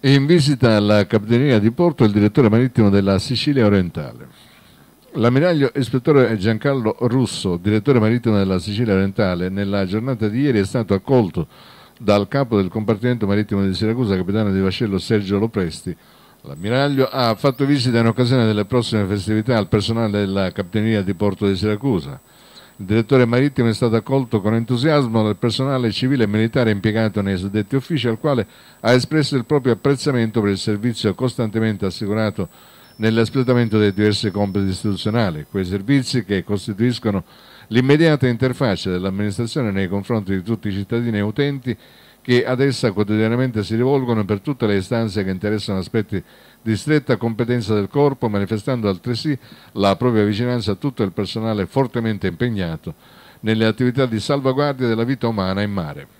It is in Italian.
in visita alla Capitaneria di Porto il direttore marittimo della Sicilia Orientale. L'ammiraglio ispettore Giancarlo Russo, direttore marittimo della Sicilia Orientale, nella giornata di ieri è stato accolto dal capo del compartimento marittimo di Siracusa, capitano di vascello Sergio Lopresti. L'ammiraglio ha fatto visita in occasione delle prossime festività al personale della Capitaneria di Porto di Siracusa. Il direttore marittimo è stato accolto con entusiasmo dal personale civile e militare impiegato nei suddetti uffici, al quale ha espresso il proprio apprezzamento per il servizio costantemente assicurato nell'espletamento dei diversi compiti istituzionali, quei servizi che costituiscono l'immediata interfaccia dell'amministrazione nei confronti di tutti i cittadini e utenti che ad essa quotidianamente si rivolgono per tutte le istanze che interessano aspetti di stretta competenza del corpo, manifestando altresì la propria vicinanza a tutto il personale fortemente impegnato nelle attività di salvaguardia della vita umana in mare.